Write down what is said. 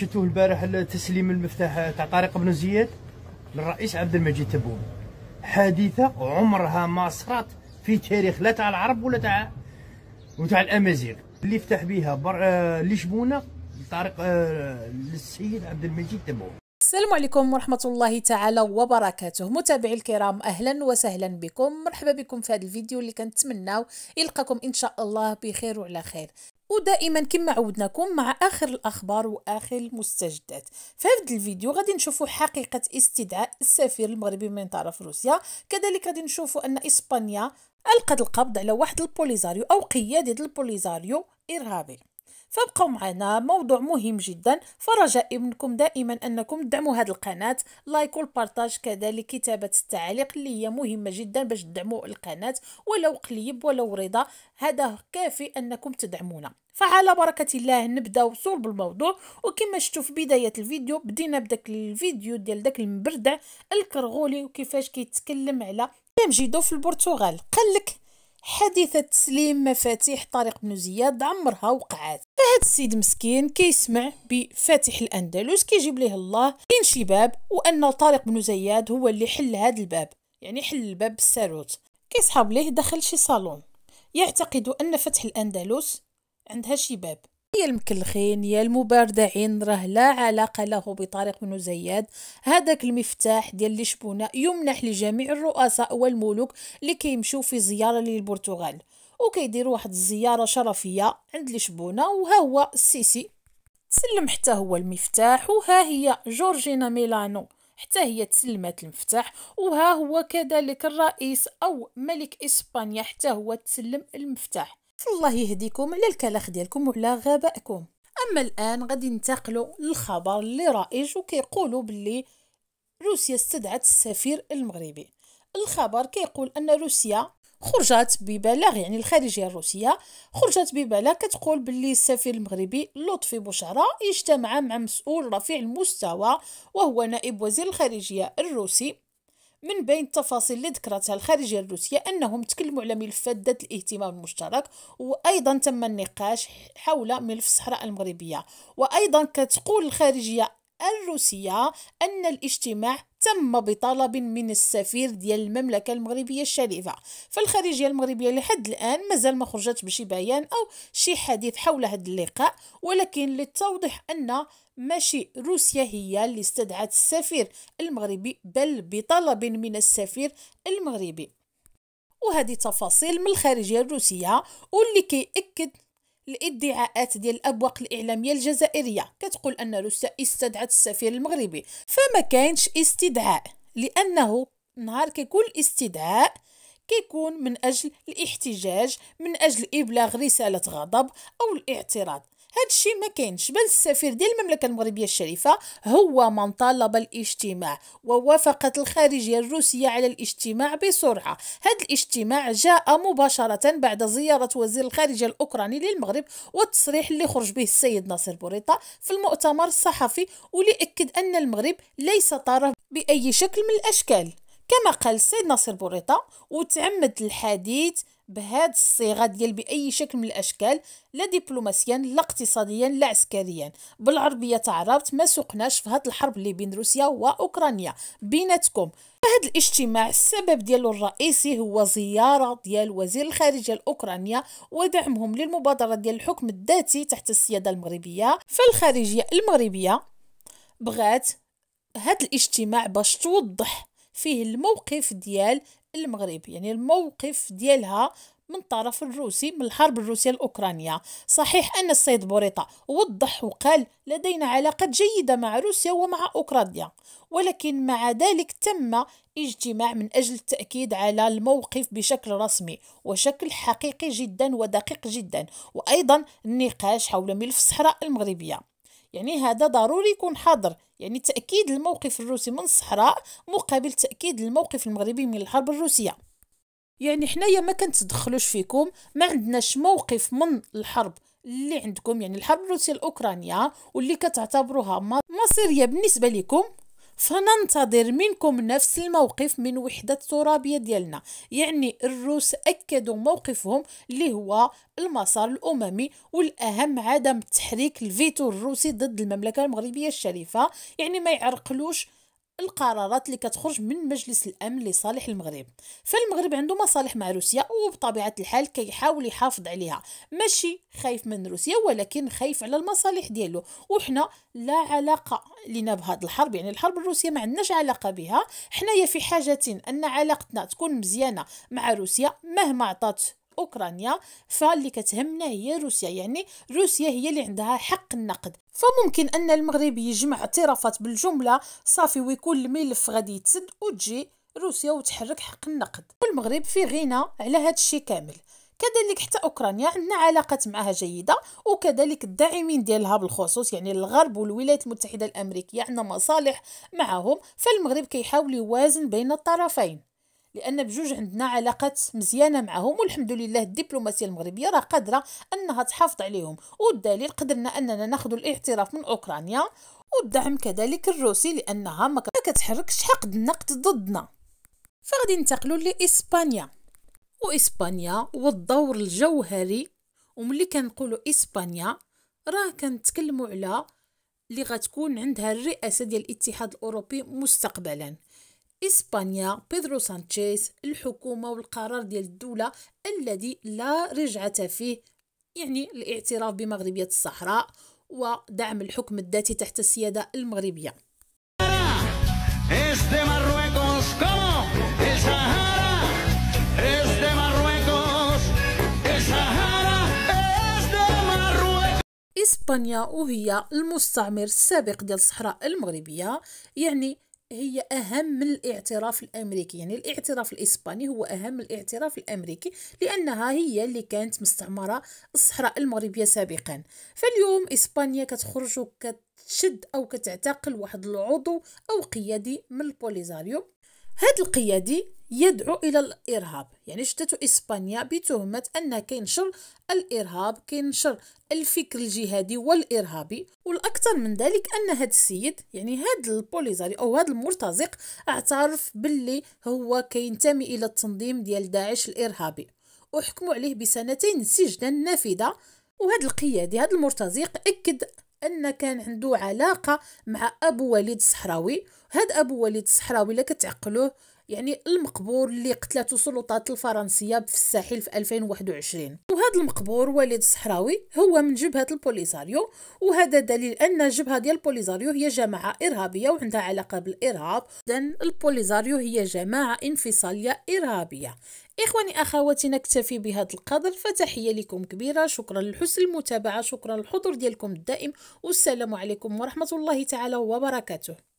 شتوه البارح تسليم المفتاح تاع طارق بن زياد للرئيس عبد المجيد تبون حادثه عمرها ما صرات في تاريخ لا تاع العرب ولا تاع وتاع الامازيغ اللي فتح بها بر... اللي آه، طارق آه، للسيد عبد المجيد تبون السلام عليكم ورحمة الله تعالى وبركاته متابعي الكرام أهلا وسهلا بكم مرحبا بكم في هذا الفيديو اللي كنتمناو يلقاكم إن شاء الله بخير وعلى خير ودائما كما عودناكم مع اخر الاخبار واخر المستجدات في هذا الفيديو غادي نشوفوا حقيقه استدعاء السفير المغربي من طرف روسيا كذلك غادي نشوفوا ان اسبانيا القت القبض على واحد البوليزاريو او قيادي البوليزاريو ارهابي فابقوا معنا موضوع مهم جدا فرجاء منكم دائما انكم تدعموا هذه القناه لايك والبارتاج كذلك كتابه التعليق اللي هي مهمه جدا باش تدعموا القناه ولو قليب ولو رضا هذا كافي انكم تدعمونا فعلى بركة الله نبداو صلب الموضوع وكما شفتوا في بداية الفيديو بدينا بداك الفيديو ديال داك المبردع الكرغولي وكيفاش كيتكلم على تمجيدو في البرتغال قال لك حادثة تسليم مفاتيح طارق بن زياد عمرها وقعات فهاد السيد مسكين كيسمع بفاتح الأندلس كيجيب ليه الله كاين شي باب وأن طارق بن زياد هو اللي حل هاد الباب يعني حل الباب بالساروت كيصحاب ليه دخل شي صالون يعتقد أن فتح الأندلس عندها شي باب يا المكلخين يا المباردعين راه لا علاقه له بطارق بن زياد هذاك المفتاح ديال لشبونه يمنح لجميع الرؤساء والملوك اللي كيمشيو في زياره للبرتغال وكيدير واحد الزياره شرفيه عند لشبونه وها هو السيسي تسلم حتى هو المفتاح وها هي جورجينا ميلانو حتى هي تسلمت المفتاح وها هو كذلك الرئيس او ملك اسبانيا حتى هو تسلم المفتاح الله يهديكم على الكلاخ ديالكم وعلى غبائكم اما الان غادي ننتقلوا للخبر اللي رائج وكيقولوا باللي روسيا استدعت السفير المغربي الخبر كيقول ان روسيا خرجت ببلاغ يعني الخارجيه الروسيه خرجت ببلاغ كتقول باللي السفير المغربي لطفي بوشارة اجتمع مع مسؤول رفيع المستوى وهو نائب وزير الخارجيه الروسي من بين التفاصيل اللي ذكرتها الخارجيه الروسيه انهم تكلموا على ملفات ذات الاهتمام المشترك وايضا تم النقاش حول ملف الصحراء المغربيه وايضا كتقول الخارجيه الروسية أن الاجتماع تم بطلب من السفير ديال المملكه المغربيه الشريفه فالخارجيه المغربيه لحد الان مازال ما خرجت بشي بيان او شي حديث حول هذا اللقاء ولكن للتوضيح ان ماشي روسيا هي اللي استدعت السفير المغربي بل بطلب من السفير المغربي وهذه تفاصيل من الخارجيه الروسيه واللي كيأكد الادعاءات ديال الابواق الاعلاميه الجزائريه كتقول ان روسيا استدعت السفير المغربي فما كاينش استدعاء لانه نهار كيكون الاستدعاء كيكون من اجل الاحتجاج من اجل ابلاغ رساله غضب او الاعتراض هذا الشيء ما كاينش بل السفير ديال المملكه المغربيه الشريفه هو من طالب الاجتماع ووافقت الخارجيه الروسيه على الاجتماع بسرعه هذا الاجتماع جاء مباشره بعد زياره وزير الخارجيه الاوكراني للمغرب والتصريح اللي خرج به السيد ناصر بوريطه في المؤتمر الصحفي وليأكد ان المغرب ليس طرف باي شكل من الاشكال كما قال السيد ناصر بوريطه وتعمد الحديث بهاد الصيغه ديال باي شكل من الاشكال لا دبلوماسيا لا اقتصاديا لا عسكريا بالعربيه تعربت ما سوقناش في هذه الحرب اللي بين روسيا واوكرانيا بيناتكم هاد الاجتماع السبب ديالو الرئيسي هو زيارة ديال وزير الخارجية الأوكرانية ودعمهم للمبادرة ديال الحكم الذاتي تحت السيادة المغربية فالخارجية المغربية بغات هاد الاجتماع باش توضح فيه الموقف ديال المغرب يعني الموقف ديالها من الطرف الروسي من الحرب الروسية الأوكرانية صحيح أن السيد بوريطة وضح وقال لدينا علاقة جيدة مع روسيا ومع أوكرانيا ولكن مع ذلك تم اجتماع من أجل التأكيد على الموقف بشكل رسمي وشكل حقيقي جدا ودقيق جدا وأيضا النقاش حول ملف الصحراء المغربية يعني هذا ضروري يكون حاضر يعني تأكيد الموقف الروسي من الصحراء مقابل تأكيد الموقف المغربي من الحرب الروسية يعني حنايا ما كنتدخلوش فيكم ما عندناش موقف من الحرب اللي عندكم يعني الحرب الروسية الأوكرانية واللي كتعتبروها مصيرية بالنسبة لكم فننتظر منكم نفس الموقف من وحدة الترابية ديالنا يعني الروس أكدوا موقفهم اللي هو المسار الأممي والأهم عدم تحريك الفيتو الروسي ضد المملكة المغربية الشريفة يعني ما يعرقلوش القرارات اللي كتخرج من مجلس الامن لصالح المغرب فالمغرب عنده مصالح مع روسيا وبطبيعه الحال كيحاول يحافظ عليها ماشي خايف من روسيا ولكن خايف على المصالح ديالو وحنا لا علاقه لنا بهاد الحرب يعني الحرب الروسيه ما عندناش علاقه بها حنايا في حاجه ان علاقتنا تكون مزيانه مع روسيا مهما عطات اوكرانيا فاللي كتهمنا هي روسيا يعني روسيا هي اللي عندها حق النقد فممكن ان المغرب يجمع اعترافات بالجمله صافي ويكون الملف غادي يتسد وتجي روسيا وتحرك حق النقد والمغرب في غنى على هذا الشيء كامل كذلك حتى اوكرانيا عندنا علاقات معها جيده وكذلك الداعمين ديالها بالخصوص يعني الغرب والولايات المتحده الامريكيه عندنا مصالح معهم فالمغرب كيحاول يوازن بين الطرفين لان بجوج عندنا علاقات مزيانه معهم والحمد لله الدبلوماسيه المغربيه راه قادره انها تحافظ عليهم والدليل قدرنا اننا ناخذ الاعتراف من اوكرانيا والدعم كذلك الروسي لانها ما كتحركش حقد النقد ضدنا فغادي ننتقلوا لاسبانيا واسبانيا والدور الجوهري وملي كنقولوا اسبانيا راه كنتكلموا على اللي غتكون عندها الرئاسه ديال الاتحاد الاوروبي مستقبلا إسبانيا بيدرو سانشيز الحكومة والقرار ديال الدولة الذي لا رجعة فيه يعني الاعتراف بمغربية الصحراء ودعم الحكم الذاتي تحت السيادة المغربية إسبانيا وهي المستعمر السابق ديال الصحراء المغربية يعني هي أهم من الاعتراف الأمريكي يعني الاعتراف الإسباني هو أهم من الاعتراف الأمريكي لأنها هي اللي كانت مستعمرة الصحراء المغربية سابقا فاليوم إسبانيا كتخرج وكتشد أو كتعتقل واحد العضو أو قيادي من البوليزاريو هاد القيادي يدعو الى الارهاب يعني شتته اسبانيا بتهمه انه كينشر الارهاب كينشر الفكر الجهادي والارهابي والاكثر من ذلك ان هاد السيد يعني هاد البوليزاري او هاد المرتزق اعترف باللي هو كينتمي الى التنظيم ديال داعش الارهابي وحكموا عليه بسنتين سجنا نافذه وهاد القيادي هاد المرتزق اكد ان كان عنده علاقه مع ابو وليد الصحراوي هاد ابو وليد الصحراوي اللي كتعقلوه يعني المقبور اللي قتلته السلطات الفرنسية في الساحل في 2021 وهذا المقبور وليد الصحراوي هو من جبهة البوليزاريو وهذا دليل أن الجبهة ديال البوليزاريو هي جماعة إرهابية وعندها علاقة بالإرهاب إذن البوليزاريو هي جماعة انفصالية إرهابية إخواني أخواتي نكتفي بهذا القدر فتحية لكم كبيرة شكرا لحسن المتابعة شكرا للحضور ديالكم الدائم والسلام عليكم ورحمة الله تعالى وبركاته